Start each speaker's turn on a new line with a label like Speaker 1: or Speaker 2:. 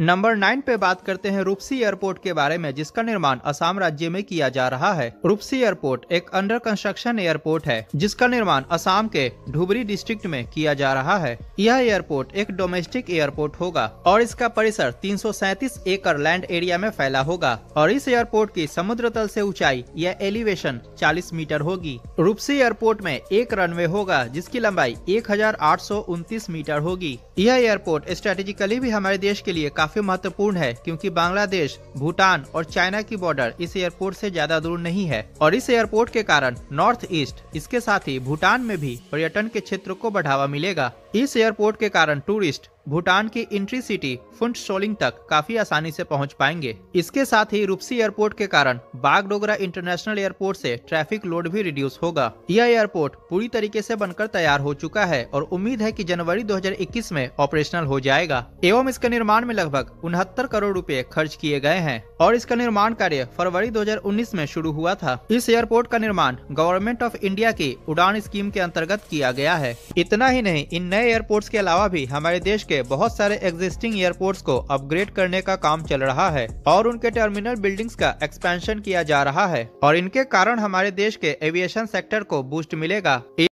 Speaker 1: number nine पे बात करते हैं रूपसी एयरपोर्ट के बारे में जिसका निर्माण असम राज्य में किया जा रहा है रूपसी एयरपोर्ट एक अंडर कंस्ट्रक्शन एयरपोर्ट है जिसका निर्माण असम के धुबरी डिस्ट्रिक्ट में किया जा रहा है यह एयरपोर्ट एक डोमेस्टिक एयरपोर्ट होगा और इसका परिसर तीन एकड़ लैंड एरिया में फैला होगा और इस एयरपोर्ट की समुद्र तल ऐसी ऊंचाई या एलिवेशन चालीस मीटर होगी रूपसी एयरपोर्ट में एक रनवे होगा जिसकी लंबाई एक मीटर होगी यह एयरपोर्ट स्ट्रेटेजिकली भी हमारे देश के लिए काफी काफी महत्वपूर्ण है क्योंकि बांग्लादेश भूटान और चाइना की बॉर्डर इस एयरपोर्ट से ज्यादा दूर नहीं है और इस एयरपोर्ट के कारण नॉर्थ ईस्ट इसके साथ ही भूटान में भी पर्यटन के क्षेत्र को बढ़ावा मिलेगा इस एयरपोर्ट के कारण टूरिस्ट भूटान की इंट्री सिटी फुंट सोलिंग तक काफी आसानी से पहुंच पाएंगे इसके साथ ही रूपसी एयरपोर्ट के कारण बागडोगरा इंटरनेशनल एयरपोर्ट से ट्रैफिक लोड भी रिड्यूस होगा यह एयरपोर्ट पूरी तरीके से बनकर तैयार हो चुका है और उम्मीद है कि जनवरी 2021 में ऑपरेशनल हो जाएगा एवं इसके निर्माण में लगभग उनहत्तर करोड़ रूपए खर्च किए गए हैं और इसका निर्माण कार्य फरवरी दो में शुरू हुआ था इस एयरपोर्ट का निर्माण गवर्नमेंट ऑफ इंडिया की उड़ान स्कीम के अंतर्गत किया गया है इतना ही नहीं इन नए एयरपोर्ट्स के अलावा भी हमारे देश के बहुत सारे एग्जिस्टिंग एयरपोर्ट्स को अपग्रेड करने का काम चल रहा है और उनके टर्मिनल बिल्डिंग्स का एक्सपेंशन किया जा रहा है और इनके कारण हमारे देश के एविएशन सेक्टर को बूस्ट मिलेगा